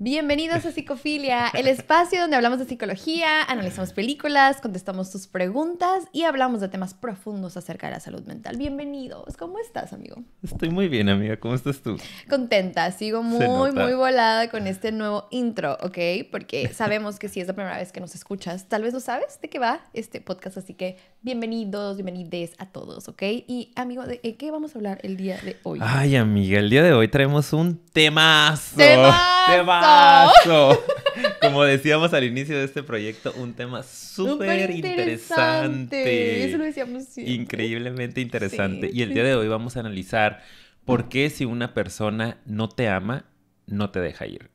Bienvenidos a Psicofilia, el espacio donde hablamos de psicología, analizamos películas, contestamos tus preguntas y hablamos de temas profundos acerca de la salud mental. Bienvenidos, ¿cómo estás, amigo? Estoy muy bien, amiga, ¿cómo estás tú? Contenta, sigo muy, muy volada con este nuevo intro, ¿ok? Porque sabemos que si es la primera vez que nos escuchas, tal vez no sabes de qué va este podcast, así que bienvenidos, bienvenides a todos, ¿ok? Y, amigo, ¿de qué vamos a hablar el día de hoy? Ay, amiga, el día de hoy traemos un ¡Temazo! ¡Temazo! Como decíamos al inicio de este proyecto, un tema súper interesante. Eso lo decíamos siempre. Increíblemente interesante. Y el día de hoy vamos a analizar por qué si una persona no te ama, no te deja ir.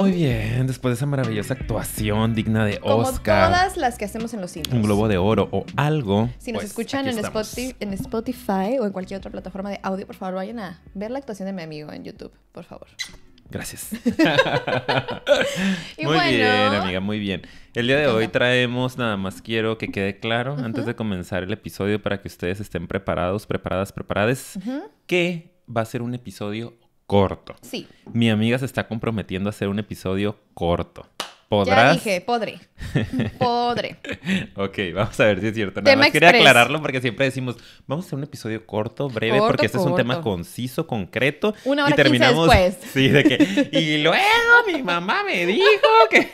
Muy bien, después de esa maravillosa actuación digna de Como todas las que hacemos en los cines. Un globo de oro o algo. Si nos pues, escuchan en Spotify, o en cualquier otra plataforma de audio, por favor, vayan a ver la actuación de mi amigo en YouTube, por favor. Gracias. muy bien, amiga, muy bien. El día de hoy traemos, nada más quiero que quede claro, antes de comenzar el episodio, para que ustedes estén preparados, preparadas, preparadas, que va a ser un episodio corto. Sí. Mi amiga se está comprometiendo a hacer un episodio corto. ¿Podrás? Ya dije, podré. podré. ok, vamos a ver si es cierto. Nada más quería aclararlo porque siempre decimos, vamos a hacer un episodio corto, breve, porque este es un tema conciso, concreto. Una hora y terminamos. después. Sí, de que. Y luego mi mamá me dijo que.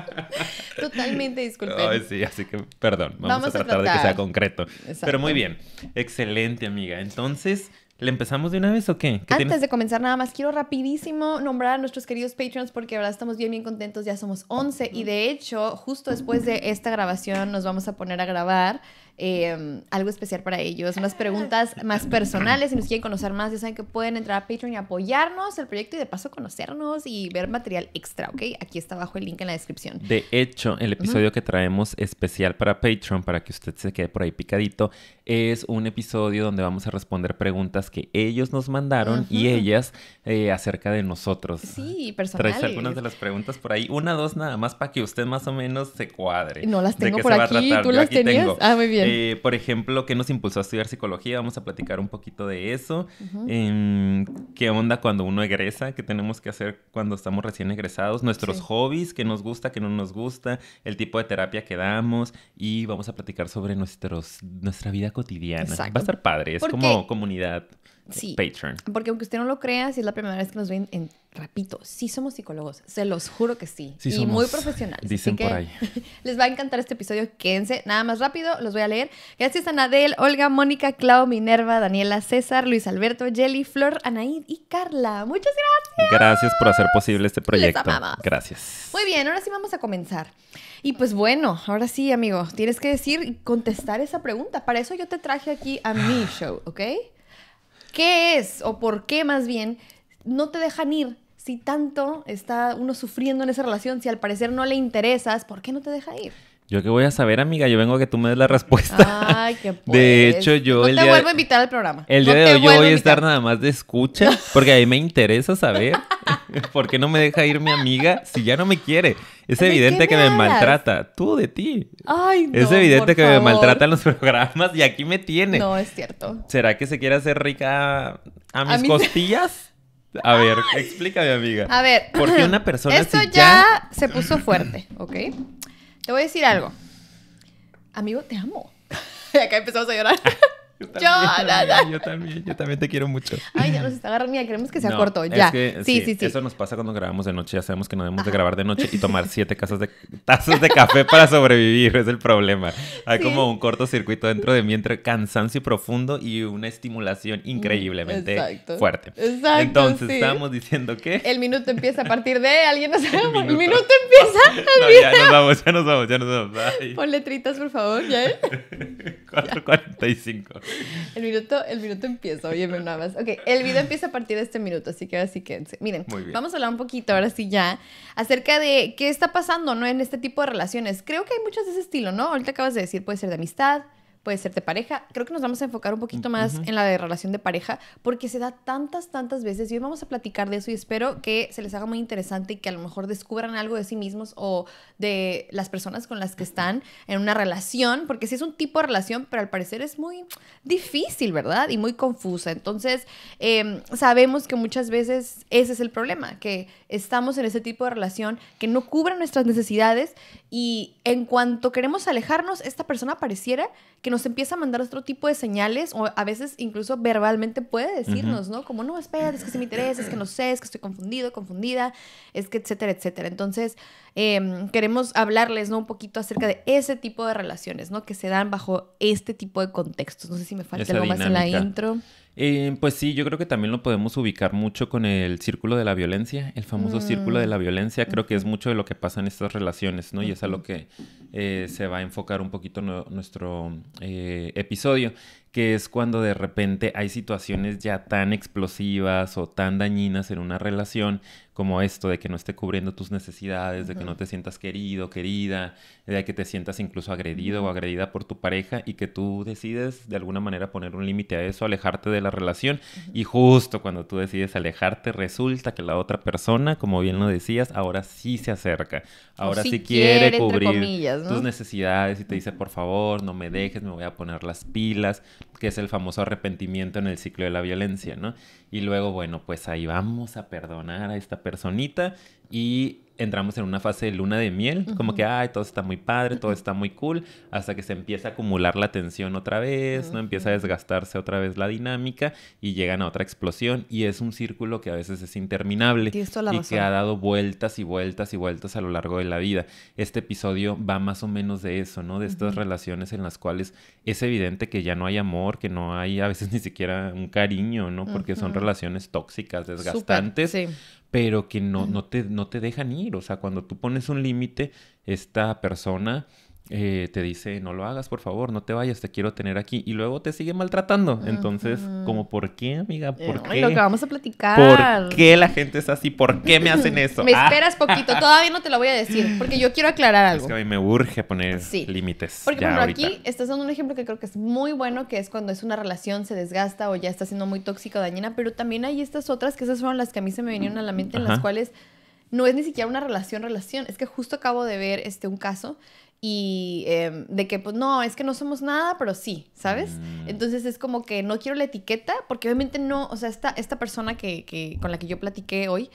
Totalmente disculpen. Ay, sí, así que perdón. Vamos, a, tratar a, tratar de que sea concreto. Exacto. Pero muy bien. Excelente, amiga. Entonces. ¿Le empezamos de una vez o qué? Antes de comenzar nada más, quiero rapidísimo nombrar a nuestros queridos patrons porque ahora estamos bien, bien contentos, ya somos 11 y de hecho, justo después de esta grabación nos vamos a poner a grabar Em, algo especial para ellos, unas preguntas más personales. Si nos quieren conocer más, ya saben que pueden entrar a Patreon y apoyarnos el proyecto y de paso conocernos y ver material extra, ¿ok? Aquí está abajo el link en la descripción. De hecho, el episodio que traemos especial para Patreon, para que usted se quede por ahí picadito, es un episodio donde vamos a responder preguntas que ellos nos mandaron y ellas eh, acerca de nosotros. Sí, personales. Traes algunas de las preguntas por ahí, una, dos nada más para que usted más o menos se cuadre. No las tengo por aquí, tú las tenías. Ah, muy bien. Eh, por ejemplo, ¿qué nos impulsó a estudiar psicología? Vamos a platicar un poquito de eso. Em, ¿Qué onda cuando uno egresa? ¿Qué tenemos que hacer cuando estamos recién egresados? Nuestros hobbies, qué nos gusta, qué no nos gusta, el tipo de terapia que damos y vamos a platicar sobre nuestros, nuestra vida cotidiana. Va a estar padre, es como comunidad sí, Porque aunque usted no lo crea, si es la primera vez que nos ven, en, repito, sí somos psicólogos, se los juro que sí. sí y muy profesionales. Dicen por ahí. les va a encantar este episodio, quédense. Nada más rápido, los voy a leer. Gracias a Nadel, Olga, Mónica, Clau, Minerva, Daniela, César, Luis Alberto, Jelly, Flor, Anaid y Carla. Muchas gracias. Gracias por hacer posible este proyecto. Gracias. Muy bien, ahora sí vamos a comenzar. Y pues bueno, ahora sí, amigo, tienes que decir y contestar esa pregunta. Para eso yo te traje aquí a mi show, ¿ok? ¿Qué es o por qué más bien no te dejan ir si tanto está uno sufriendo en esa relación, si al parecer no le interesas, ¿por qué no te deja ir? Yo qué voy a saber, amiga, yo vengo a que tú me des la respuesta. Ay, qué De pues. hecho, yo no el te vuelvo a invitar al programa. El día de hoy yo voy a estar nada más de escucha, porque a mí me interesa saber por qué no me deja ir mi amiga si ya no me quiere. Es evidente que me maltrata, tú de ti. Ay, no, Es evidente que me maltratan los programas y aquí me tiene. No, es cierto. ¿Será que se quiere hacer rica a mis costillas? A ver, explícame, amiga. A ver. ¿Por una persona Esto ya... se puso fuerte, ¿ok? Te voy a decir algo. Amigo, te amo. acá empezamos a llorar. Ah. Yo también. Yo, también, yo también te quiero mucho. Ay, ya nos está agarrando, queremos que sea corto, ya. sí, sí, sí, Eso nos pasa cuando grabamos de noche, ya sabemos que no debemos de ah. grabar de noche y tomar siete casas de, tazas de café para sobrevivir, es el problema. Hay como un cortocircuito dentro de mí entre cansancio profundo y una estimulación increíblemente fuerte. Exacto, Entonces, estábamos diciendo que... El minuto empieza a partir de... Alguien nos... sabe el minuto empieza... No, ya nos vamos, ya nos vamos, ya nos vamos. Pon letritas, por favor, ya. 4.45. ¿eh? El minuto, el minuto empieza, oye, nada más. Ok, el video empieza a partir de este minuto, así que ahora sí Miren, vamos a hablar un poquito, ahora sí ya, acerca de qué está pasando, ¿no? En este tipo de relaciones. Creo que hay muchas de ese estilo, ¿no? Ahorita acabas de decir, puede ser de amistad, puede ser de pareja. Creo que nos vamos a enfocar un poquito más en la de relación de pareja porque se da tantas, tantas veces y hoy vamos a platicar de eso y espero que se les haga muy interesante y que a lo mejor descubran algo de sí mismos o de las personas con las que están en una relación, porque sí es un tipo de relación, pero al parecer es muy difícil, ¿verdad? Y muy confusa. Entonces, em, sabemos que muchas veces ese es el problema, que estamos en ese tipo de relación que no cubre nuestras necesidades y en cuanto queremos alejarnos, esta persona pareciera que nos empieza a mandar otro tipo de señales o a veces incluso verbalmente puede decirnos, ¿no? Como, no, espera, es que si me interesa, es que no sé, es que estoy confundido, confundida, es que etcétera, etcétera. Entonces, em, queremos hablarles, ¿no? Un poquito acerca de ese tipo de relaciones, ¿no? Que se dan bajo este tipo de contextos. No sé si me falta algo más en la intro. Eh, pues sí, yo creo que también lo podemos ubicar mucho con el círculo de la violencia, el famoso círculo de mm, la violencia, creo que es mucho de lo que pasa en estas relaciones, ¿no? Y es a lo que eh, se va a enfocar un poquito nuestro eh, episodio, que es cuando de repente hay situaciones ya tan explosivas o tan dañinas en una relación como esto de que no esté cubriendo tus necesidades, de que no te sientas querido, querida, de que te sientas incluso agredido o agredida por tu pareja y que tú decides de alguna manera poner un límite a eso, alejarte de la relación y justo cuando tú decides alejarte resulta que la otra persona, como bien lo decías, ahora sí se acerca, ahora sí quiere, cubrir tus necesidades y te dice, por favor, no me dejes, me voy a poner las pilas, que es el famoso arrepentimiento en el ciclo de la violencia, ¿no? Y luego, bueno, pues ahí vamos a perdonar a esta personita y entramos en una fase de luna de miel, como que, ay, todo está muy padre, todo está muy cool, hasta que se empieza a acumular la tensión otra vez, ¿no? Empieza a desgastarse otra vez la dinámica y llegan a otra explosión y es un círculo que a veces es interminable y, que ha dado vueltas y vueltas y vueltas a lo largo de la vida. Este episodio va más o menos de eso, ¿no? De estas relaciones en las cuales es evidente que ya no hay amor, que no hay a veces ni siquiera un cariño, ¿no? Porque son relaciones tóxicas, desgastantes. pero que no, te, no te dejan ir. O sea, cuando tú pones un límite, esta persona eh, te dice, no lo hagas, por favor, no te vayas, te quiero tener aquí. Y luego te sigue maltratando. Entonces, como, ¿por qué, amiga? Eh, ¿Por qué? Lo que vamos a platicar. ¿Por qué la gente es así? ¿Por qué me hacen eso? me ah. esperas poquito, todavía no te lo voy a decir, porque yo quiero aclarar algo. Es que a mí me urge poner límites. Porque, por aquí estás dando un ejemplo que creo que es muy bueno, que es cuando es una relación, se desgasta o ya está siendo muy tóxica o dañina, pero también hay estas otras, que esas fueron las que a mí se me vinieron a la mente, en las cuales no es ni siquiera una relación, relación. Es que justo acabo de ver este, un caso y em, de que, pues no, es que no somos nada, pero sí, ¿sabes? Mm. Entonces es como que no quiero la etiqueta, porque obviamente no, o sea, esta, esta persona que, con la que yo platiqué hoy,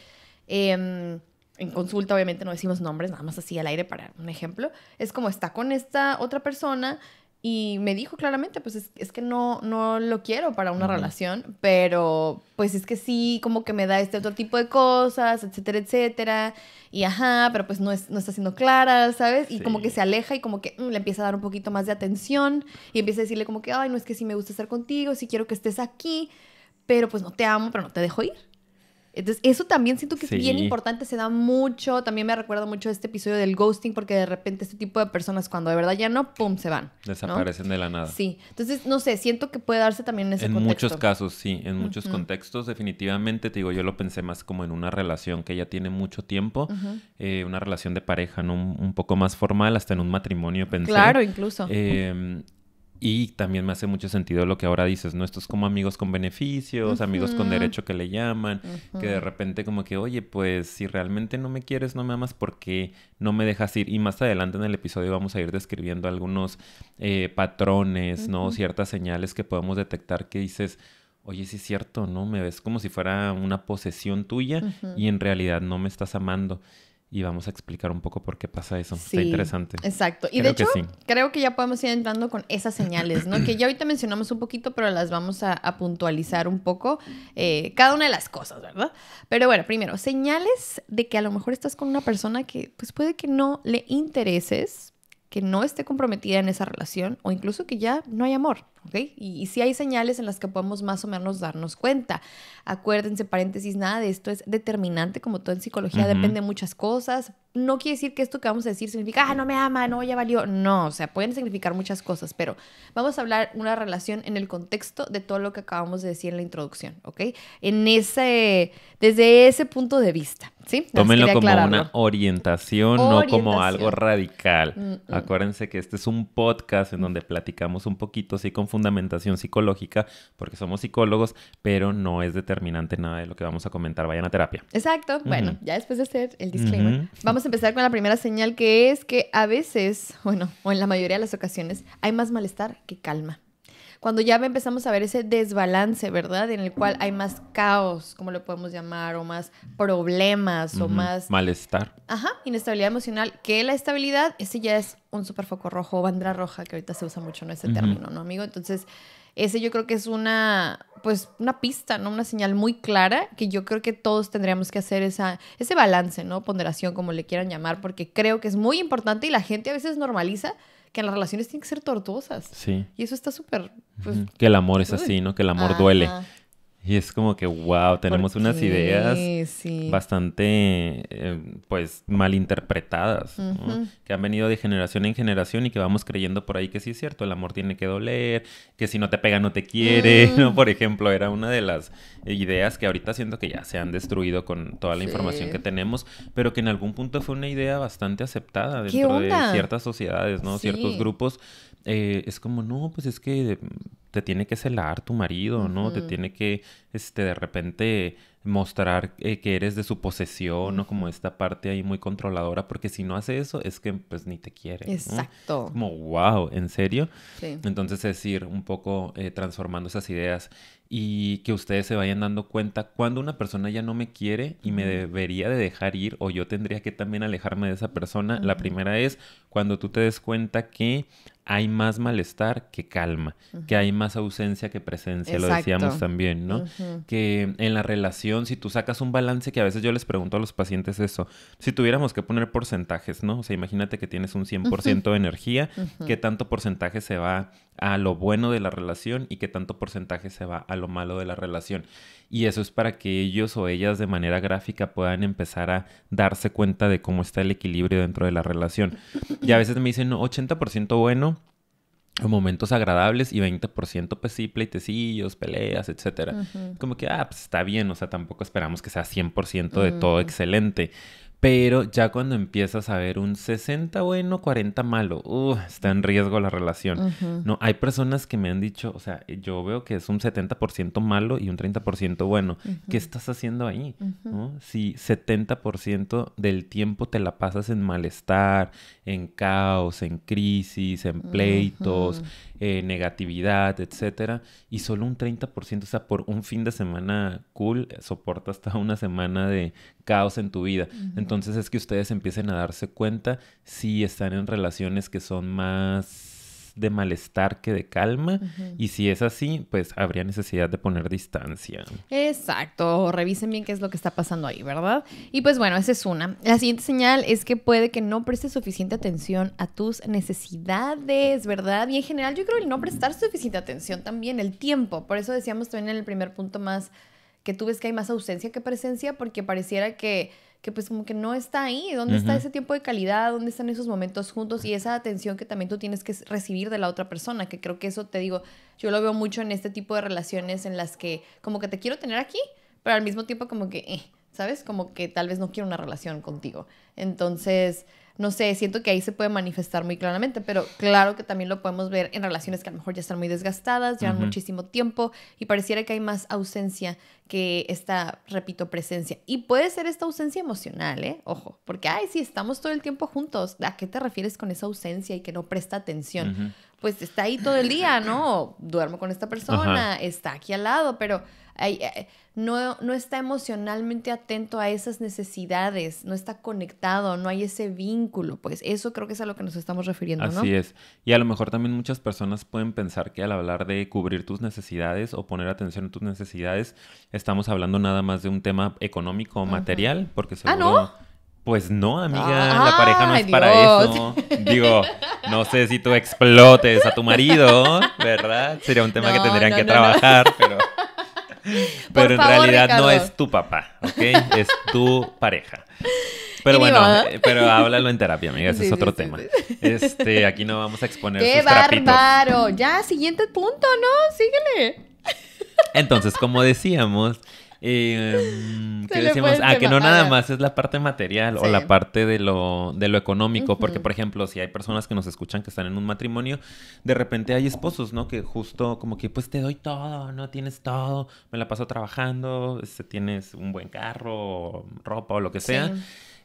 em, en consulta obviamente no decimos nombres, nada más así al aire para un ejemplo, es como está con esta otra persona y me dijo claramente, pues es, que no, no lo quiero para una relación, pero pues es que sí, como que me da este otro tipo de cosas, etcétera, etcétera. Y ajá, pero pues no, está siendo clara, ¿sabes? Y como que se aleja y como que mm, le empieza a dar un poquito más de atención y empieza a decirle como que, ay, no es que sí me gusta estar contigo, sí quiero que estés aquí, pero pues no te amo, pero no te dejo ir. Entonces, eso también siento que es bien importante, se da mucho, también me recuerdo mucho este episodio del ghosting, porque de repente este tipo de personas cuando de verdad ya no, ¡pum!, se van. Desaparecen de la nada. Sí, entonces, no sé, siento que puede darse también en ese contexto. En muchos casos, sí, en muchos contextos, definitivamente, te digo, yo lo pensé más como en una relación que ya tiene mucho tiempo, eh, una relación de pareja, ¿no? Un, poco más formal, hasta en un matrimonio pensé. Claro, incluso. Eh, y también me hace mucho sentido lo que ahora dices, ¿no? Estos como amigos con beneficios, amigos con derecho que le llaman, que de repente como que, oye, pues si realmente no me quieres, no me amas, ¿por qué no me dejas ir? Y más adelante en el episodio vamos a ir describiendo algunos eh, patrones, ¿no? Ciertas señales que podemos detectar que dices, oye, sí es cierto, ¿no? Me ves como si fuera una posesión tuya y en realidad no me estás amando y vamos a explicar un poco por qué pasa eso. Está interesante. Exacto. Y de hecho, creo que ya podemos ir entrando con esas señales, ¿no? que ya ahorita mencionamos un poquito, pero las vamos a, puntualizar un poco eh, cada una de las cosas, ¿verdad? Pero bueno, primero, señales de que a lo mejor estás con una persona que pues puede que no le intereses, que no esté comprometida en esa relación o incluso que ya no hay amor, ¿ok? Y, si hay señales en las que podemos más o menos darnos cuenta. Acuérdense, paréntesis, nada de esto es determinante, como todo en psicología, depende de muchas cosas. No quiere decir que esto que vamos a decir significa, ah, no me ama, no, ya valió. No, o sea, pueden significar muchas cosas, pero vamos a hablar una relación en el contexto de todo lo que acabamos de decir en la introducción, ¿ok? En ese, desde ese punto de vista. Sí, Tómenlo como una orientación, no como algo radical. Mm, mm. Acuérdense que este es un podcast en donde platicamos un poquito, sí, con fundamentación psicológica, porque somos psicólogos, pero no es determinante nada de lo que vamos a comentar. Vayan a terapia. Exacto. Bueno, ya después de hacer el disclaimer, vamos a empezar con la primera señal que es que a veces, bueno, o en la mayoría de las ocasiones, hay más malestar que calma cuando ya empezamos a ver ese desbalance, ¿verdad? En el cual hay más caos, como lo podemos llamar, o más problemas, o más... Malestar. Ajá, inestabilidad emocional, que la estabilidad, ese ya es un foco rojo, bandera roja, que ahorita se usa mucho, en Ese término, ¿no, amigo? Entonces, ese yo creo que es una, pues, una pista, ¿no? Una señal muy clara que yo creo que todos tendríamos que hacer esa, ese balance, ¿no? Ponderación, como le quieran llamar, porque creo que es muy importante y la gente a veces normaliza que las relaciones tienen que ser tortuosas. Sí. Y eso está súper... Pues, que el amor es así, ¿no? Que el amor duele. Y es como que, wow, tenemos unas ideas bastante, eh, pues, malinterpretadas, que han venido de generación en generación y que vamos creyendo por ahí que sí es cierto, el amor tiene que doler, que si no te pega no te quiere, ¿no? Mm. Por ejemplo, era una de las ideas que ahorita siento que ya se han destruido con toda la información que tenemos, pero que en algún punto fue una idea bastante aceptada dentro de ciertas sociedades, ¿no? Ciertos grupos, eh, es como, no, pues es que te tiene que celar tu marido, ¿no? Te tiene que, este, de repente mostrar eh, que eres de su posesión, ¿no? Como esta parte ahí muy controladora, porque si no hace eso, es que pues ni te quiere. Exacto. como, wow, ¿en serio? Entonces es decir, un poco eh, transformando esas ideas y que ustedes se vayan dando cuenta cuando una persona ya no me quiere y me debería de dejar ir o yo tendría que también alejarme de esa persona. La primera es cuando tú te des cuenta que hay más malestar que calma, que hay más ausencia que presencia, lo decíamos también, ¿no? Que en la relación, si tú sacas un balance, que a veces yo les pregunto a los pacientes eso, si tuviéramos que poner porcentajes, ¿no? O sea, imagínate que tienes un 100% de energía, ¿qué tanto porcentaje se va a lo bueno de la relación y qué tanto porcentaje se va a lo malo de la relación? y eso es para que ellos o ellas de manera gráfica puedan empezar a darse cuenta de cómo está el equilibrio dentro de la relación. Y a veces me dicen 80% bueno, momentos agradables y 20% pues sí, pleitecillos, peleas, etc. Como que, ah, pues está bien, o sea, tampoco esperamos que sea 100% de todo excelente, pero ya cuando empiezas a ver un 60 bueno, 40 malo, está en riesgo la relación. No, hay personas que me han dicho, o sea, yo veo que es un 70% malo y un 30% bueno. ¿Qué estás haciendo ahí? Si 70% del tiempo te la pasas en malestar, en caos, en crisis, en pleitos, eh, negatividad, etcétera, y solo un 30%, o sea, por un fin de semana cool, eh, soporta hasta una semana de caos en tu vida. Entonces es que ustedes empiecen a darse cuenta si están en relaciones que son más de malestar que de calma. Y si es así, pues habría necesidad de poner distancia. Exacto. Revisen bien qué es lo que está pasando ahí, ¿verdad? Y pues bueno, esa es una. La siguiente señal es que puede que no prestes suficiente atención a tus necesidades, ¿verdad? Y en general yo creo el no prestar suficiente atención también, el tiempo. Por eso decíamos también en el primer punto más que tú ves que hay más ausencia que presencia, porque pareciera que que pues como que no está ahí. ¿Dónde está ese tiempo de calidad? ¿Dónde están esos momentos juntos? Y esa atención que también tú tienes que recibir de la otra persona, que creo que eso te digo, yo lo veo mucho en este tipo de relaciones en las que como que te quiero tener aquí, pero al mismo tiempo como que, eh, ¿sabes? Como que tal vez no quiero una relación contigo. Entonces no sé, siento que ahí se puede manifestar muy claramente, pero claro que también lo podemos ver en relaciones que a lo mejor ya están muy desgastadas, llevan muchísimo tiempo y pareciera que hay más ausencia que esta, repito, presencia. Y puede ser esta ausencia emocional, ¿eh? Ojo, porque, ay, si estamos todo el tiempo juntos, ¿a qué te refieres con esa ausencia y que no presta atención? Pues está ahí todo el día, ¿no? Duermo con esta persona, está aquí al lado, pero eh, no, no está emocionalmente atento a esas necesidades, no está conectado, no hay ese vínculo, pues eso creo que es a lo que nos estamos refiriendo, ¿no? Así es. Y a lo mejor también muchas personas pueden pensar que al hablar de cubrir tus necesidades o poner atención a tus necesidades, estamos hablando nada más de un tema económico o material, porque ah, seguro... ¿Ah, no? Pues no, amiga, ah, la pareja no es para eso. Digo, no sé si tú explotes a tu marido, ¿verdad? Sería un tema que tendrían que trabajar, pero... Pero en realidad no es tu papá, ¿ok? Es tu pareja. Pero bueno, eh, pero háblalo en terapia, amigas, es otro tema. este, aquí no vamos a exponer ¡Qué bárbaro! Ya, siguiente punto, ¿no? Síguele. Entonces, como decíamos, eh, ¿qué decimos? Ah, que no nada más es la parte material o la parte de lo, de lo económico, porque por ejemplo, si hay personas que nos escuchan que están en un matrimonio, de repente hay esposos, ¿no? Que justo como que pues te doy todo, no tienes todo, me la paso trabajando, este, tienes un buen carro, ropa o lo que sea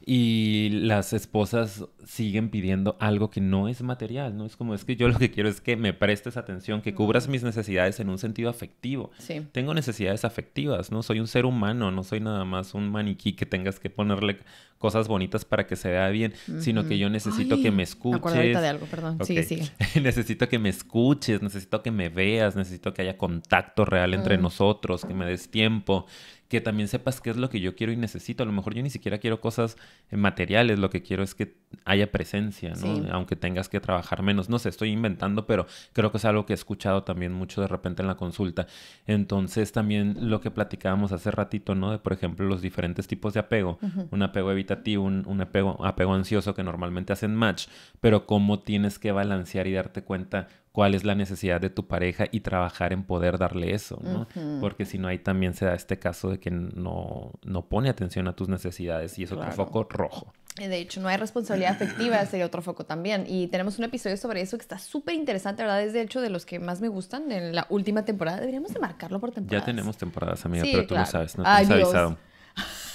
y las esposas siguen pidiendo algo que no es material, ¿no? Es como, es que yo lo que quiero es que me prestes atención, que cubras mis necesidades en un sentido afectivo. Sí. Tengo necesidades afectivas, ¿no? Soy un ser humano, no soy nada más un maniquí que tengas que ponerle cosas bonitas para que se vea bien, sino que yo necesito que me escuches. de algo, perdón. necesito que me escuches, necesito que me veas, necesito que haya contacto real entre nosotros, que me des tiempo que también sepas qué es lo que yo quiero y necesito. A lo mejor yo ni siquiera quiero cosas eh, materiales, lo que quiero es que haya presencia, ¿no? Aunque tengas que trabajar menos. No sé, estoy inventando, pero creo que es algo que he escuchado también mucho de repente en la consulta. Entonces, también lo que platicábamos hace ratito, ¿no? De, por ejemplo, los diferentes tipos de apego. Un apego evitativo, un, un, apego, apego ansioso que normalmente hacen match, pero cómo tienes que balancear y darte cuenta cuál es la necesidad de tu pareja y trabajar en poder darle eso, ¿no? Porque si no, ahí también se da este caso de que no, no pone atención a tus necesidades y es otro foco rojo. Eh, de hecho, no hay responsabilidad afectiva, sería otro foco también. Y tenemos un episodio sobre eso que está súper interesante, ¿verdad? Es de hecho de los que más me gustan en la última temporada. Deberíamos de marcarlo por temporadas. Ya tenemos temporadas, amiga, pero tú sabes, no te has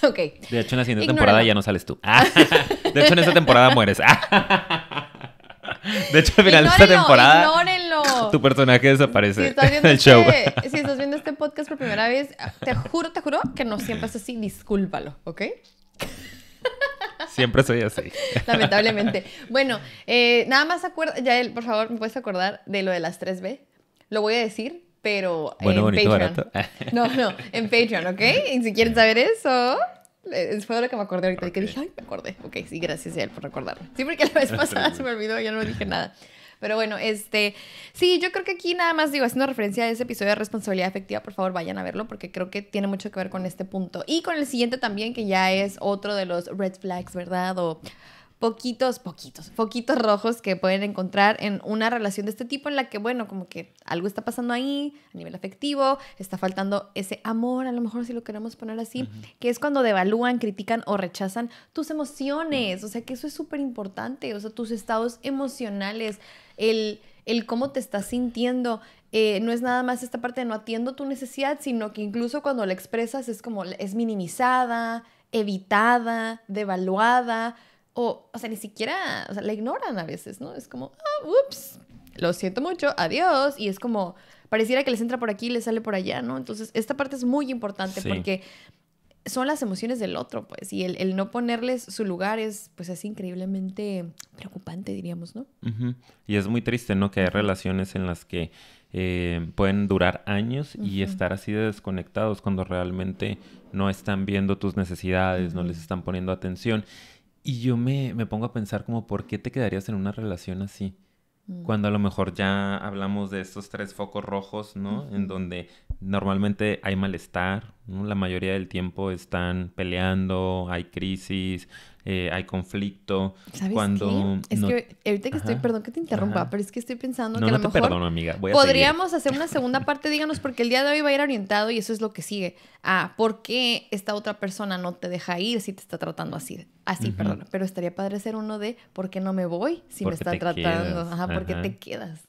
De hecho, en la siguiente temporada ya no sales tú. Ah. de hecho, en esa temporada mueres. Ah. De hecho, al final de esta temporada, tu personaje desaparece del show. Este, si estás viendo este podcast por primera vez, te juro, te juro que no siempre es así. Discúlpalo, ¿ok? Siempre soy así. Lamentablemente. Bueno, eh, nada más acuerda, él por favor, ¿me puedes acordar de lo de las 3B? Lo voy a decir, pero bueno, en Patreon. No, no, en Patreon, ¿ok? Y si quieren saber eso, eh, fue lo que me acordé ahorita. Y que dije, ay, me acordé. Ok, sí, gracias a él por recordarme. Sí, porque la vez pasada se me olvidó, ya no dije nada. Pero bueno, este, sí, yo creo que aquí nada más digo, haciendo referencia a ese episodio de responsabilidad efectiva, por favor vayan a verlo porque creo que tiene mucho que ver con este punto. Y con el siguiente también, que ya es otro de los red flags, ¿verdad? O poquitos, poquitos, poquitos rojos que pueden encontrar en una relación de este tipo en la que, bueno, como que algo está pasando ahí a nivel afectivo, está faltando ese amor, a lo mejor si lo queremos poner así, que es cuando devalúan, critican o rechazan tus emociones, o sea que eso es súper importante, o sea, tus estados emocionales, el, cómo te estás sintiendo, eh, no es nada más esta parte de no atiendo tu necesidad, sino que incluso cuando la expresas es como, es minimizada, evitada, devaluada, o, o sea, ni siquiera, o la ignoran a veces, ¿no? Es como, ah, ups, lo siento mucho, adiós. Y es como, pareciera que les entra por aquí y les sale por allá, ¿no? Entonces, esta parte es muy importante porque son las emociones del otro, pues, y el, no ponerles su lugar es, pues, es increíblemente preocupante, diríamos, ¿no? Y es muy triste, ¿no? Que hay relaciones en las que eh, pueden durar años y estar así de desconectados cuando realmente no están viendo tus necesidades, no les están poniendo atención. Y yo me, pongo a pensar como, ¿por qué te quedarías en una relación así? Mm. Cuando a lo mejor ya hablamos de estos tres focos rojos, ¿no? En donde normalmente hay malestar, la mayoría del tiempo están peleando, hay crisis, eh, hay conflicto. ¿Sabes cuando qué? Es que ahorita que estoy, perdón que te interrumpa, pero es que estoy pensando que a lo mejor amiga. podríamos hacer una segunda parte, díganos, porque el día de hoy va a ir orientado y eso es lo que sigue. Ah, ¿por qué esta otra persona no te deja ir si te está tratando así? Así, perdón. Pero estaría padre ser uno de ¿por qué no me voy si me está tratando? Ajá, ¿por qué te quedas?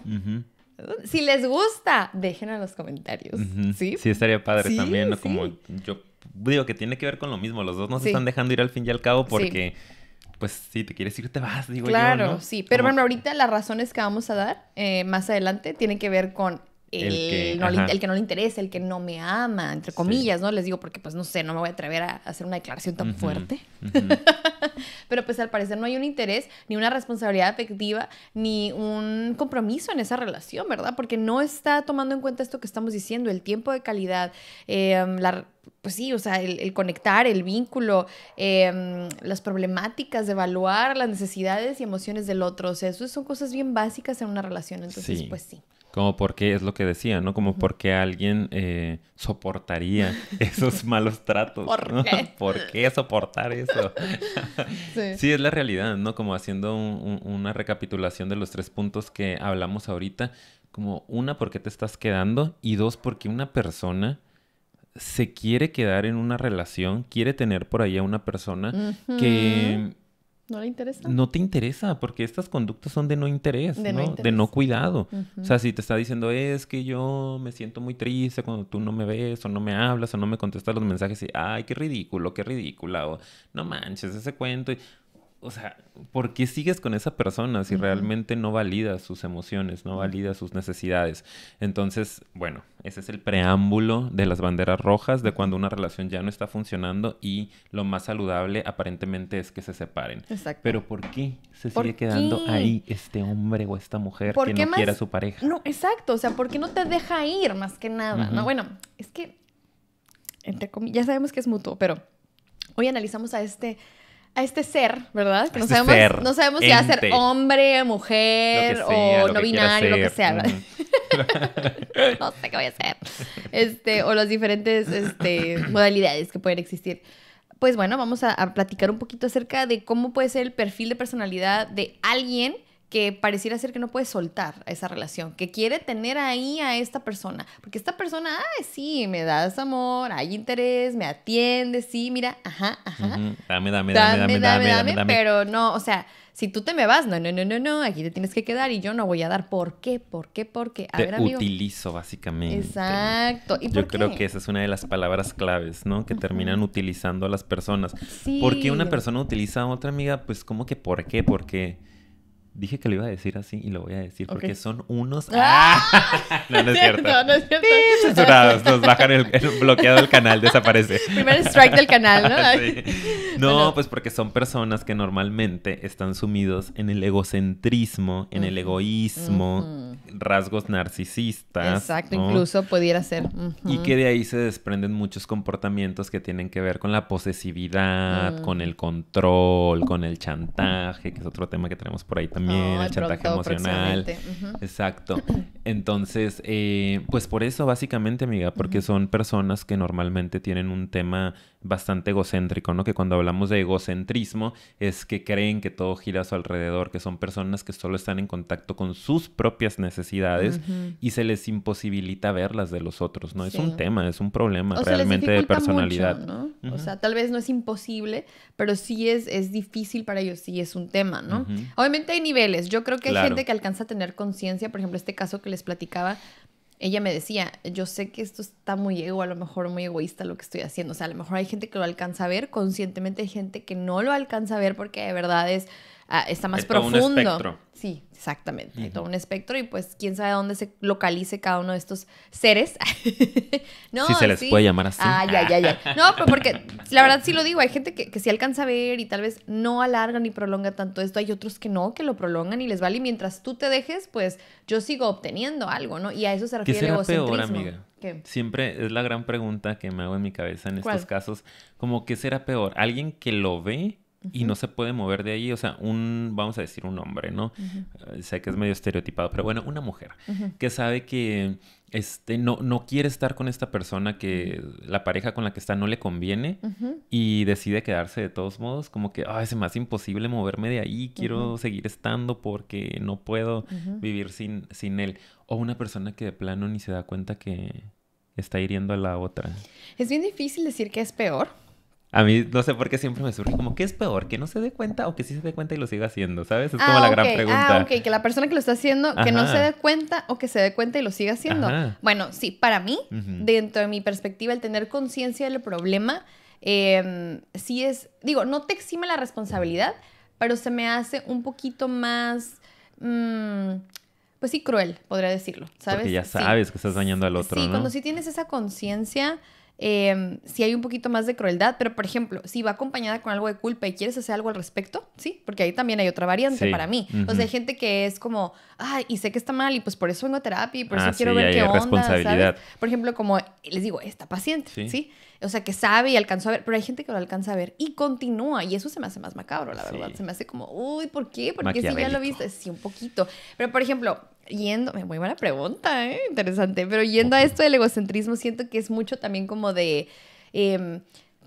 Si les gusta, déjenlo en los comentarios. ¿Sí? sí, estaría padre también, como yo digo que tiene que ver con lo mismo, los dos no se están dejando ir al fin y al cabo porque, pues si te quieres ir, te vas, digo claro, yo. sí, pero bueno, ahorita las razones que vamos a dar eh, más adelante tienen que ver con eh, el, que, no le, interesa, el que no me ama, entre comillas, ¿no? Les digo porque, pues, no sé, no me voy a atrever a hacer una declaración tan fuerte. Pero pues al parecer no hay un interés, ni una responsabilidad afectiva, ni un compromiso en esa relación, ¿verdad? Porque no está tomando en cuenta esto que estamos diciendo, el tiempo de calidad, em, la pues sí, o sea, el, conectar, el vínculo, em, las problemáticas, de evaluar las necesidades y emociones del otro. O sea, eso son cosas bien básicas en una relación. Entonces, pues sí. Como porque es lo que decía, ¿no? Como porque alguien eh, soportaría esos malos tratos. ¿Por qué? ¿Por qué soportar eso? sí. es la realidad, ¿no? Como haciendo una recapitulación de los tres puntos que hablamos ahorita. Como una, ¿por qué te estás quedando? Y dos, ¿por qué una persona se quiere quedar en una relación, quiere tener por ahí a una persona que ¿No le interesa? No te interesa, porque estas conductas son de no interés, de ¿no? De no cuidado. O sea, si te está diciendo, es que yo me siento muy triste cuando tú no me ves, o no me hablas, o no me contestas los mensajes, y, ay, qué ridículo, qué ridícula, o no manches ese cuento. Y, o sea, ¿por qué sigues con esa persona si realmente no valida sus emociones, no valida sus necesidades? Entonces, bueno, ese es el preámbulo de las banderas rojas de cuando una relación ya no está funcionando y lo más saludable aparentemente es que se separen. Exacto. Pero ¿por qué se sigue quedando ahí este hombre o esta mujer que no su pareja? No, exacto, o sea, ¿por qué no te deja ir más que nada? No, bueno, es que entre comillas, ya sabemos que es mutuo, pero hoy analizamos a este a este ser, ¿verdad? Que no este sabemos, no sabemos si va a ser hombre, mujer o no binario, lo que sea. no sé qué voy a hacer. Este, o las diferentes este, modalidades que pueden existir. Pues bueno, vamos a platicar un poquito acerca de cómo puede ser el perfil de personalidad de alguien que pareciera ser que no puede soltar a esa relación, que quiere tener ahí a esta persona, porque esta persona, ah, sí, me das amor, hay interés, me atiende, sí, mira, ajá, ajá. Dame, dame, dame, dame, dame, pero no, o sea, si tú te me vas, no, no, no, no, no, aquí te tienes que quedar y yo no voy a dar. ¿Por qué? ¿Por qué? ¿Por qué? A te ver, utilizo, básicamente. Exacto. ¿Y yo creo que esa es una de las palabras claves, ¿no? Que terminan utilizando a las personas. Sí. ¿Por qué una persona utiliza a otra amiga? Pues como que ¿por qué? ¿por qué? Dije que lo iba a decir así y lo voy a decir porque son unos. ¡Ah! No, no es cierto. No, no es cierto. censurados. Nos bajan el, bloqueado el canal, desaparece. Primer strike del canal, ¿no? No, pues porque son personas que normalmente están sumidos en el egocentrismo, en el egoísmo, rasgos narcisistas. Exacto, incluso pudiera ser. Y que de ahí se desprenden muchos comportamientos que tienen que ver con la posesividad, con el mm. control, con el chantaje, que es otro tema que tenemos por ahí también el chantaje emocional. Exacto. Entonces, eh, pues por eso básicamente, amiga, porque son personas que normalmente tienen un tema bastante egocéntrico, ¿no? Que cuando hablamos de egocentrismo es que creen que todo gira a su alrededor, que son personas que solo están en contacto con sus propias necesidades y se les imposibilita ver las de los otros, ¿no? Es un tema, es un problema realmente de personalidad. Mucho, ¿no? O sea, tal vez no es imposible, pero sí es, es difícil para ellos, sí es un tema, ¿no? Obviamente hay niveles yo creo que hay gente que alcanza a tener conciencia. Por ejemplo, este caso que les platicaba, ella me decía, yo sé que esto está muy ego, a lo mejor muy egoísta lo que estoy haciendo. O sea, a lo mejor hay gente que lo alcanza a ver conscientemente, hay gente que no lo alcanza a ver porque de verdad es Ah, está más profundo. Sí, exactamente. Hay todo un espectro y pues quién sabe dónde se localice cada uno de estos seres. no, si se les puede llamar así. Ah, ya, ya, No, pero porque la verdad sí lo digo, hay gente que, que sí alcanza a ver y tal vez no alarga ni prolonga tanto esto. Hay otros que no, que lo prolongan y les vale. Y mientras tú te dejes, pues yo sigo obteniendo algo, ¿no? Y a eso se refiere ¿Qué será Peor, amiga? Siempre es la gran pregunta que me hago en mi cabeza en estos casos. Como, ¿qué será peor? ¿Alguien que lo ve y no se puede mover de ahí, o sea, un, vamos a decir un hombre, ¿no? Eh, sé que es medio estereotipado, pero bueno, una mujer que sabe que este, no, no quiere estar con esta persona que la pareja con la que está no le conviene y decide quedarse de todos modos, como que, ay, se me imposible moverme de ahí, quiero seguir estando porque no puedo vivir sin, sin él. O una persona que de plano ni se da cuenta que está hiriendo a la otra. Es bien difícil decir que es peor a mí no sé por qué siempre me surge como, ¿qué es peor? ¿Que no se dé cuenta o que sí se dé cuenta y lo siga haciendo? ¿Sabes? Es como ah, la gran ah, pregunta. Ah, ok, que la persona que lo está haciendo, que no se dé cuenta o que se dé cuenta y lo siga haciendo. Bueno, sí, para mí, dentro de mi perspectiva, el tener conciencia del problema, em, sí es, digo, no te exime la responsabilidad, pero se me hace un poquito más... Mm, pues sí, cruel, podría decirlo, ¿sabes? Porque ya sabes que estás dañando al otro, Sí, cuando sí tienes esa conciencia, Em, si hay un poquito más de crueldad, pero por ejemplo, si va acompañada con algo de culpa y quieres hacer algo al respecto, sí, porque ahí también hay otra variante para mí. O sea, hay gente que es como, ay, y sé que está mal y pues por eso vengo a terapia y por eso ah, quiero ver qué onda, ¿sabes? Por ejemplo, como les digo, esta paciente, ¿sí? O sea, que sabe y alcanzó a ver, pero hay gente que lo alcanza a ver y continúa y eso se me hace más macabro, la verdad. Se me hace como, uy, ¿por qué? Porque si ya lo viste, sí, un poquito. Pero por ejemplo, yendo, muy buena pregunta, ¿eh? interesante, pero yendo a esto del egocentrismo, siento que es mucho también como de... Em,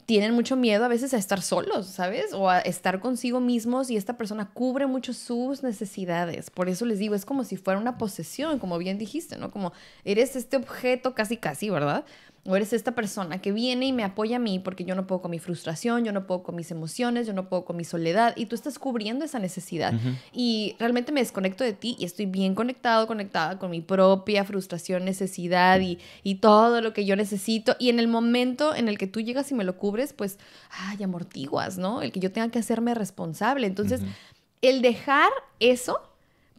tienen mucho miedo a veces a estar solos, ¿sabes? O a estar consigo mismos y esta persona cubre mucho sus necesidades. Por eso les digo, es como si fuera una posesión, como bien dijiste, ¿no? Como eres este objeto casi casi, ¿verdad? o eres esta persona que viene y me apoya a mí porque yo no puedo con mi frustración, yo no puedo con mis emociones, yo no puedo con mi soledad y tú estás cubriendo esa necesidad. Y realmente me desconecto de ti y estoy bien conectado, conectada con mi propia frustración, necesidad y, todo lo que yo necesito. Y en el momento en el que tú llegas y me lo cubres, pues, ay, amortiguas, ¿no? El que yo tenga que hacerme responsable. Entonces, el dejar eso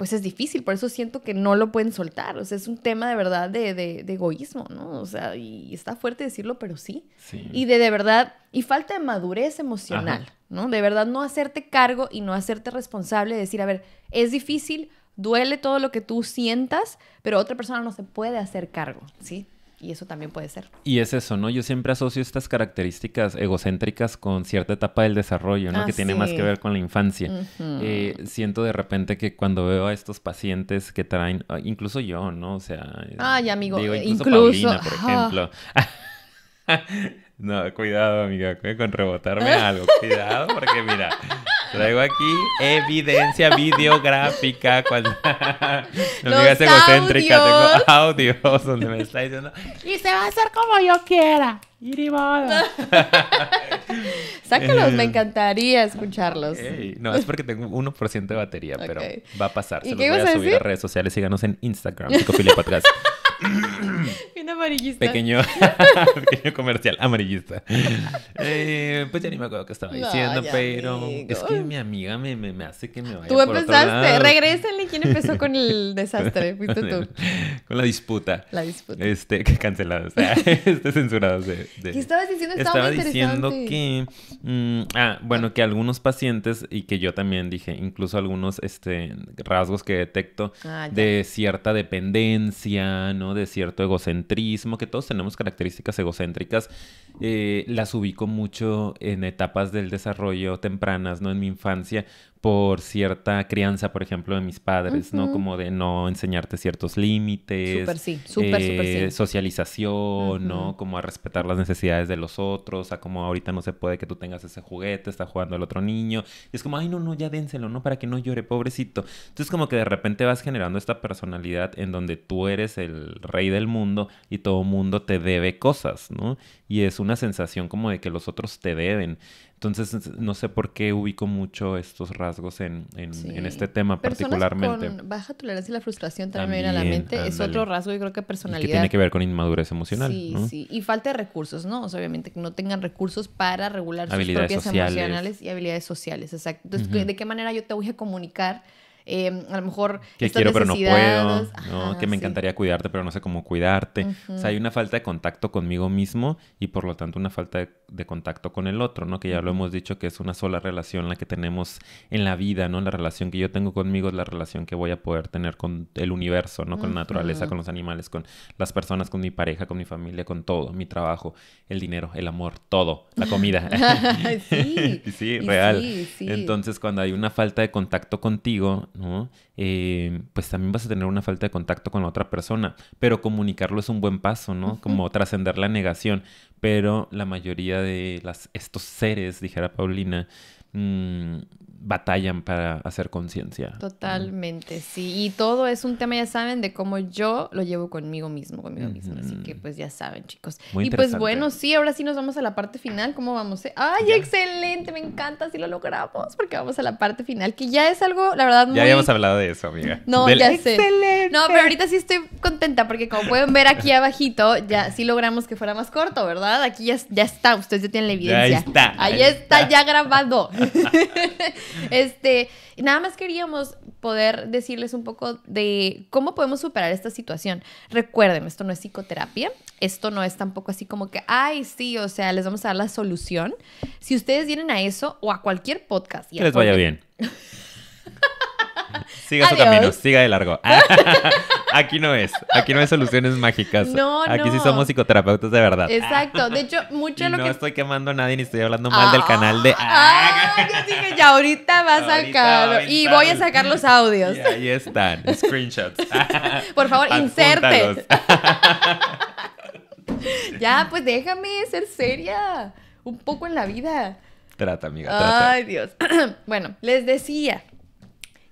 pues es difícil, por eso siento que no lo pueden soltar, o sea, es un tema de verdad de, egoísmo, ¿no? O sea, y está fuerte decirlo, pero sí. sí. Y de, verdad, y falta de madurez emocional, ¿no? De verdad no hacerte cargo y no hacerte responsable de decir, a ver, es difícil, duele todo lo que tú sientas, pero otra persona no se puede hacer cargo, ¿sí? y eso también puede ser. Y es eso, ¿no? Yo siempre asocio estas características egocéntricas con cierta etapa del desarrollo, ¿no? que tiene más que ver con la infancia. Eh, siento de repente que cuando veo a estos pacientes que traen, ah, incluso yo, ¿no? O sea... Ay, amigo, incluso, Paulina, por ejemplo. no, cuidado, amiga, con rebotarme algo. Cuidado, porque mira, Traigo aquí evidencia videográfica. Cuando... no me digas egocéntrica, tengo audios donde me está diciendo. Y se va a hacer como yo quiera. Sácalos, me eh. encantaría escucharlos. No, es porque tengo 1% de batería, pero va a pasar. Se los voy a, subir a redes sociales. Síganos en Instagram, Psicophilia Podcast. Un amarillista. Pequeño, pequeño comercial amarillista. Eh, pues ya ni me acuerdo qué estaba diciendo, pero es que mi amiga me, me, hace que me vaya. Tú empezaste, regrésenle quién empezó con el desastre, fuiste tú. Con la disputa. La disputa. Este, que cancelados, este censurado de, ¿Qué estabas diciendo? Estaba, diciendo que mm, ah, bueno, que algunos pacientes y que yo también dije, incluso algunos este rasgos que detecto ah, de cierta dependencia, ¿no? De cierto egocentrismo, que todos tenemos características egocéntricas, eh, las ubico mucho en etapas del desarrollo tempranas, ¿no? En mi infancia, por cierta crianza, por ejemplo, de mis padres, ¿no? Como de no enseñarte ciertos límites. Súper sí, súper, eh, sí. Socialización, ¿no? Como a respetar las necesidades de los otros, a como ahorita no se puede que tú tengas ese juguete, está jugando el otro niño. es como, ay, no, no, ya dénselo, ¿no? Para que no llore, pobrecito. Entonces, como que de repente vas generando esta personalidad en donde tú eres el rey del mundo y todo mundo te debe cosas, ¿no? Y es una sensación como de que los otros te deben. Entonces, no sé por qué ubico mucho estos rasgos en, en, este tema particularmente. baja tolerancia a la frustración también, a la mente. Es otro rasgo, yo creo que personalidad. que tiene que ver con inmadurez emocional. sí. Y falta de recursos, ¿no? obviamente que no tengan recursos para regular sus propias emocionales y habilidades sociales. Exacto. Entonces, ¿de qué manera yo te voy a comunicar? Em, a lo mejor... Que quiero pero no puedo, que me encantaría cuidarte pero no sé cómo cuidarte. O sea, hay una falta de contacto conmigo mismo y por lo tanto una falta de, contacto con el otro, ¿no? Que ya lo hemos dicho que es una sola relación la que tenemos en la vida, ¿no? La relación que yo tengo conmigo es la relación que voy a poder tener con el universo, ¿no? Con la naturaleza, con los animales, con las personas, con mi pareja, con mi familia, con todo, mi trabajo, el dinero, el amor, todo, la comida. sí, sí, real. Entonces, cuando hay una falta de contacto contigo, ¿no? Eh, pues también vas a tener una falta de contacto con la otra persona, pero comunicarlo es un buen paso, ¿no? Como trascender la negación, pero la mayoría de las, estos seres, dijera Paulina, Mm, batallan para hacer conciencia. Totalmente, sí. Y todo es un tema, ya saben, de cómo yo lo llevo conmigo mismo, conmigo mismo. Así que pues ya saben, chicos. y pues bueno, sí, ahora sí nos vamos a la parte final. ¿Cómo vamos? Eh? ¡Ay, excelente! Me encanta si lo logramos, porque vamos a la parte final, que ya es algo, la verdad, muy... Ya habíamos hablado de eso, amiga. No, ya sé. No, pero ahorita sí estoy contenta, porque como pueden ver aquí abajito, ya sí logramos que fuera más corto, ¿verdad? Aquí ya, ya está, ustedes ya tienen la evidencia. ahí está. Ahí, está, está, ya grabado. este, nada más queríamos poder decirles un poco de cómo podemos superar esta situación. Recuerden, esto no es psicoterapia, esto no es tampoco así como que, ay, sí, o sea, les vamos a dar la solución. Si ustedes vienen a eso o a cualquier podcast. Y que les vaya bien. Siga su camino, siga de largo. Ah, aquí no es, aquí no hay soluciones mágicas. No, aquí sí somos psicoterapeutas de verdad. Exacto, de hecho, mucho lo que... No estoy quemando a nadie ni estoy hablando mal ah, del canal de... Ah, ah, yo dije, ya ahorita va a sacar y voy a sacar los audios. ahí están, screenshots. Por favor, inserte. ya, pues déjame ser seria un poco en la vida. Trata, amiga. Trata. Ay, Dios. bueno, les decía,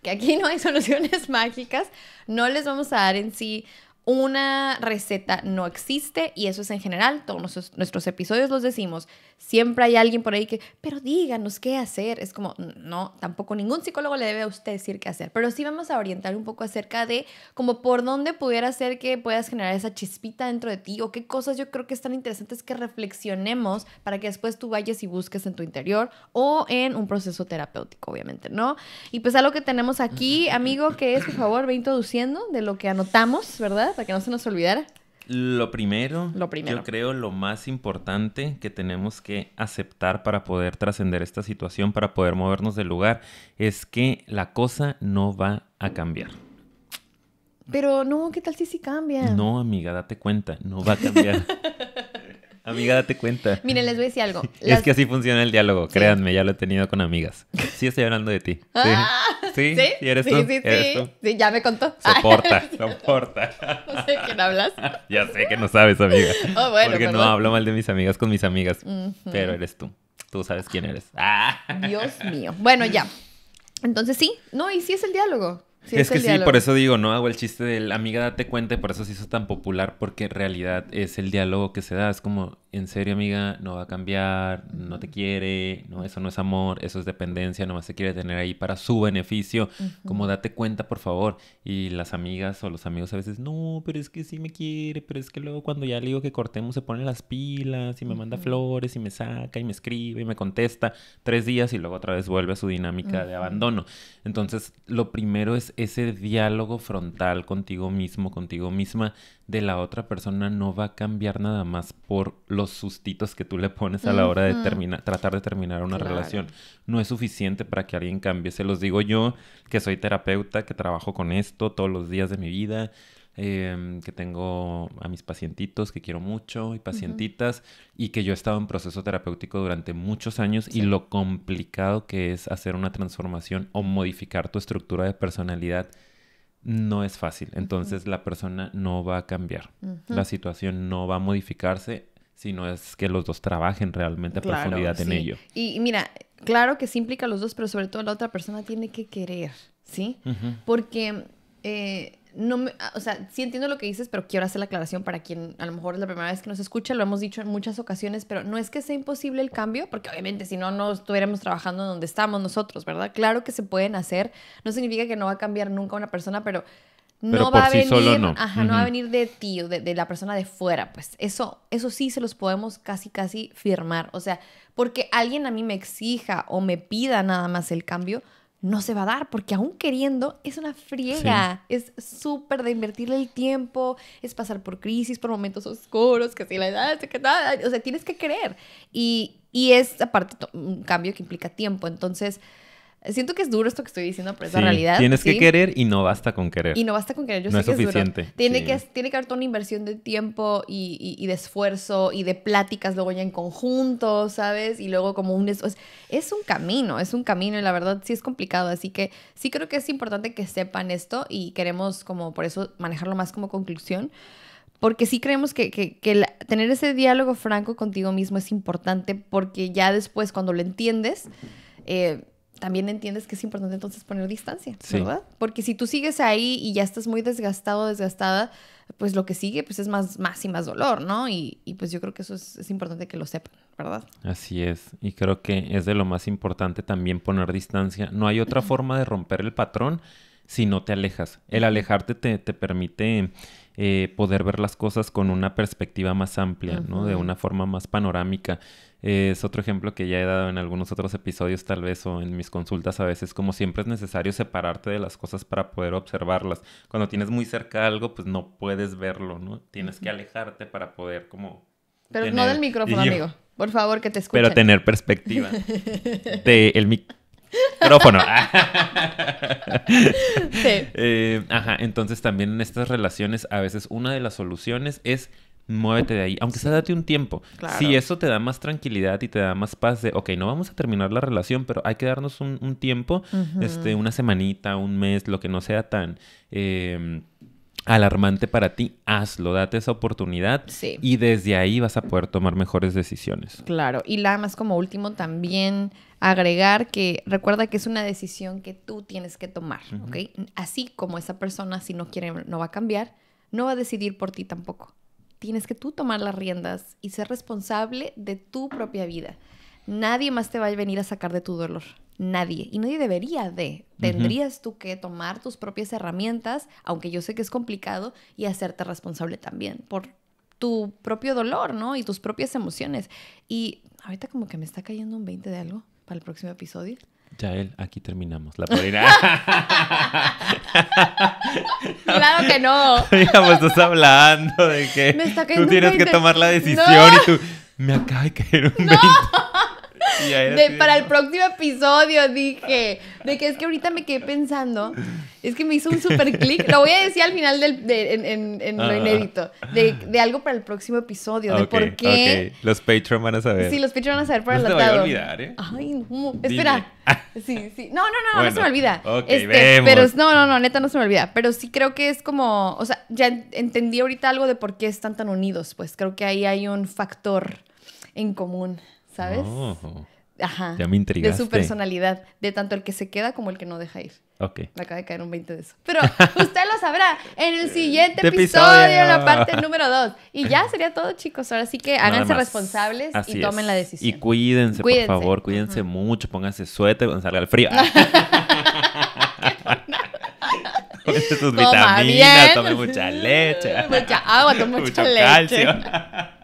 que aquí no hay soluciones mágicas, no les vamos a dar en sí una receta, no existe y eso es en general, todos nuestros, episodios los decimos, siempre hay alguien por ahí que, pero díganos qué hacer. Es como, no, tampoco ningún psicólogo le debe a usted decir qué hacer, pero sí vamos a orientar un poco acerca de como por dónde pudiera ser que puedas generar esa chispita dentro de ti o qué cosas yo creo que están interesantes que reflexionemos para que después tú vayas y busques en tu interior o en un proceso terapéutico, obviamente, ¿no? Y pues algo que tenemos aquí, amigo, que es, por favor, ve introduciendo de lo que anotamos, ¿verdad? Para que no se nos olvidara. Lo primero, yo creo lo más importante que tenemos que aceptar para poder trascender esta situación, para poder movernos del lugar, es que la cosa no va a cambiar. Pero no, ¿qué tal si sí cambia? No, amiga, date cuenta, no va a cambiar. Amiga, date cuenta. Miren, les voy a decir algo. Es que así funciona el diálogo, créanme, ya lo he tenido con amigas. Sí estoy hablando de ti. Ah. Sí, sí, eres tú. Sí, ya me contó. Soporta, soporta. No sé quién hablas. ya sé que no sabes, amiga. Oh, bueno, porque no hablo mal de mis amigas con mis amigas. Pero eres tú. Tú sabes quién eres. Ah. Dios mío. Bueno, ya. Entonces sí, no, y sí es el diálogo es, que sí, por eso digo, ¿no? Hago el chiste del amiga, date cuenta, y por eso se hizo tan popular, porque en realidad es el diálogo que se da. Es como, en serio, amiga, no va a cambiar, no te quiere, no, eso no es amor, eso es dependencia, nomás se quiere tener ahí para su beneficio. Como, date cuenta, por favor. Y las amigas o los amigos a veces, no, pero es que sí me quiere, pero es que luego cuando ya le digo que cortemos se pone las pilas y me manda flores y me saca y me escribe y me contesta tres días y luego otra vez vuelve a su dinámica de abandono. Entonces, lo primero es ese diálogo frontal contigo mismo, contigo misma, de la otra persona no va a cambiar nada más por los sustitos que tú le pones a la hora de terminar, tratar de terminar una relación. No es suficiente para que alguien cambie. Se los digo yo, que soy terapeuta, que trabajo con esto todos los días de mi vida. Em, que tengo a mis pacientitos que quiero mucho y pacientitas y que yo he estado en proceso terapéutico durante muchos años y lo complicado que es hacer una transformación o modificar tu estructura de personalidad no es fácil. Entonces la persona no va a cambiar, la situación no va a modificarse si no es que los dos trabajen realmente a profundidad en ello. Y, mira, claro que sí implica a los dos, pero sobre todo la otra persona tiene que querer, ¿sí? Porque eh, no me, ah, o sea, sí entiendo lo que dices, pero quiero hacer la aclaración para quien a lo mejor es la primera vez que nos escucha, lo hemos dicho en muchas ocasiones, pero no es que sea imposible el cambio, porque obviamente si no, no estuviéramos trabajando donde estamos nosotros, ¿verdad? Claro que se pueden hacer, no significa que no va a cambiar nunca una persona, pero no va a venir, no. no va a venir de ti o de, de, la persona de fuera, pues eso, eso sí se los podemos casi, casi firmar, o sea, porque alguien a mí me exija o me pida nada más el cambio, no se va a dar, porque aún queriendo es una friega, es súper de invertirle el tiempo, es pasar por crisis, por momentos oscuros, que si la edad, que nada, o sea, tienes que querer. Y, y es aparte un cambio que implica tiempo, entonces Siento que es duro esto que estoy diciendo, pero es la realidad. Tienes que querer y no basta con querer. Y no basta con querer. Yo sé que suficiente. Es duro. Tiene, que, tiene que haber toda una inversión de tiempo y, de esfuerzo y de pláticas luego ya en conjunto, ¿sabes? Y luego como un... Es, es un camino, es un camino y la verdad sí es complicado. Así que sí creo que es importante que sepan esto y queremos como por eso manejarlo más como conclusión porque sí creemos que, tener ese diálogo franco contigo mismo es importante porque ya después cuando lo entiendes, eh, también entiendes que es importante entonces poner distancia, ¿verdad? Porque si tú sigues ahí y ya estás muy desgastado, desgastada, pues lo que sigue pues es más, más y más dolor, ¿no? Y, y pues yo creo que eso es, importante que lo sepan, ¿verdad? Así es, y creo que es de lo más importante también poner distancia. No hay otra forma de romper el patrón si no te alejas. El alejarte te, permite eh, poder ver las cosas con una perspectiva más amplia, ¿no? De una forma más panorámica es otro ejemplo que ya he dado en algunos otros episodios tal vez o en mis consultas a veces, como siempre es necesario separarte de las cosas para poder observarlas. Cuando tienes muy cerca algo, pues no puedes verlo, ¿no? Tienes que alejarte para poder como... Pero no del micrófono, amigo. Por favor, que te escuche. Pero tener perspectiva de el micrófono. sí. Eh, ajá, entonces también en estas relaciones a veces una de las soluciones es muévete de ahí. Aunque sea, date un tiempo. Si eso te da más tranquilidad y te da más paz de, ok, no vamos a terminar la relación, pero hay que darnos un, tiempo, este, una semanita, un mes, lo que no sea tan... Em, alarmante para ti, hazlo, date esa oportunidad y desde ahí vas a poder tomar mejores decisiones. Claro, y nada más como último también agregar que recuerda que es una decisión que tú tienes que tomar, ¿ok? Así como esa persona si no quiere, no va a cambiar, no va a decidir por ti tampoco tienes que tú tomar las riendas y ser responsable de tu propia vida. Nadie más te va a venir a sacar de tu dolor. Nadie. Y nadie debería de. Tendrías tú que tomar tus propias herramientas, aunque yo sé que es complicado, y hacerte responsable también por tu propio dolor, ¿no? Y tus propias emociones. Y ahorita como que me está cayendo un 20 de algo para el próximo episodio. Yael, aquí terminamos la polina. claro que no. Mira, pues estás hablando de que tú tienes que tomar la decisión y tú me acaba de caer un no para el próximo episodio, dije. De que es que ahorita me quedé pensando. Es que me hizo un super clic. Lo voy a decir al final del, de, en, lo ah. inédito. De, algo para el próximo episodio. de por qué. Los Patreon van a saber. Sí, los Patreon van a saber para no el atado. No ¿eh? Ay, no. Espera. Sí, sí. No, no, no, no se me olvida. este, Pero no, no, no, neta no se me olvida. Pero sí creo que es como. O sea, ya entendí ahorita algo de por qué están tan unidos. Pues creo que ahí hay un factor en común. ¿sabes? Oh. Ajá. Ya me intrigaste. De su personalidad, de tanto el que se queda como el que no deja ir. Ok. Me acaba de caer un 20 de eso. Pero usted lo sabrá en el siguiente este episodio, en la parte número 2. Y ya sería todo, chicos. Ahora sí que háganse responsables y tomen la decisión. Y cuídense, por favor. Cuídense mucho. Pónganse suéter cuando salga el frío. Pónganse sus vitaminas, tome mucha leche. Mucha agua, tome mucha leche. Calcio.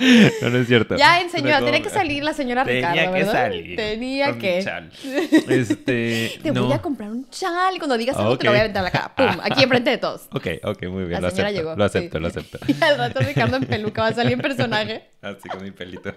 No, no es cierto. Ya enseñó, tenía que salir la señora Ricardo. Tenía que salir. Tenía que. Este, te voy a comprar un chal. Cuando digas algo, te lo voy a aventar la cara. ¡Pum! Ah. Aquí enfrente de todos. Ok, ok, muy bien. La lo señora acepto, llegó. Lo acepto, lo acepto. Y al rato Ricardo en peluca va a salir en personaje. Así con mi pelito.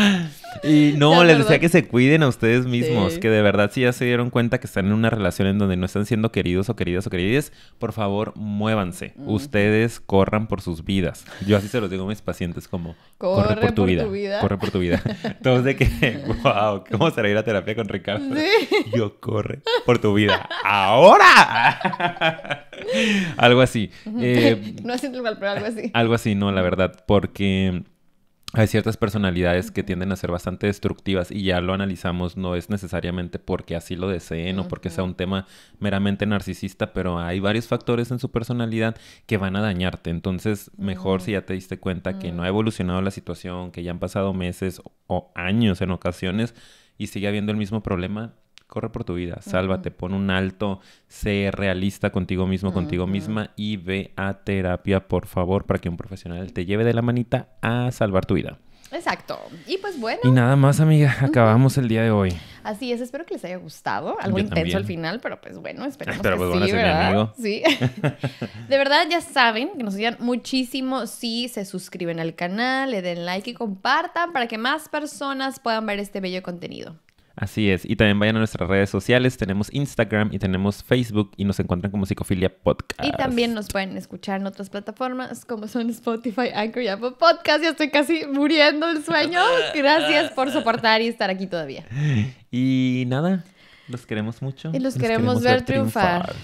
y no, les decía que se cuiden a ustedes mismos, que de verdad si ya se dieron cuenta que están en una relación en donde no están siendo queridos o queridas o queridas, por favor, muévanse. Ustedes corran por sus vidas. Yo así se los digo a mis pacientes como, corre, por, tu, vida, corre por tu vida. Entonces, de que, wow, ¿cómo será ir a terapia con Ricardo? Sí. Yo corre por tu vida. ¡Ahora! algo así. Eh, no es igual, pero algo así. Algo así, no, la verdad, porque hay ciertas personalidades que tienden a ser bastante destructivas y ya lo analizamos, no es necesariamente porque así lo deseen o porque sea un tema meramente narcisista, pero hay varios factores en su personalidad que van a dañarte. Entonces, mejor si ya te diste cuenta que no ha evolucionado la situación, que ya han pasado meses o años en ocasiones y sigue habiendo el mismo problema, corre por tu vida, sálvate, pon un alto, sé realista contigo mismo, contigo misma y ve a terapia, por favor, para que un profesional te lleve de la manita a salvar tu vida. Exacto. Y pues bueno. Y nada más, amiga. Acabamos el día de hoy. Así es. Espero que les haya gustado. Algo intenso al final, pero pues bueno, esperemos que pues sí, ¿verdad? Sí. de verdad, ya saben que nos ayudan muchísimo si se suscriben al canal, le den like y compartan para que más personas puedan ver este bello contenido. Así es. Y también vayan a nuestras redes sociales. Tenemos Instagram y tenemos Facebook y nos encuentran como Psicofilia Podcast. Y también nos pueden escuchar en otras plataformas como son Spotify, Anchor y Apple Podcast. Ya estoy casi muriendo el sueño. Gracias por soportar y estar aquí todavía. Y nada, los queremos mucho. Y los, queremos, ver, triunfar.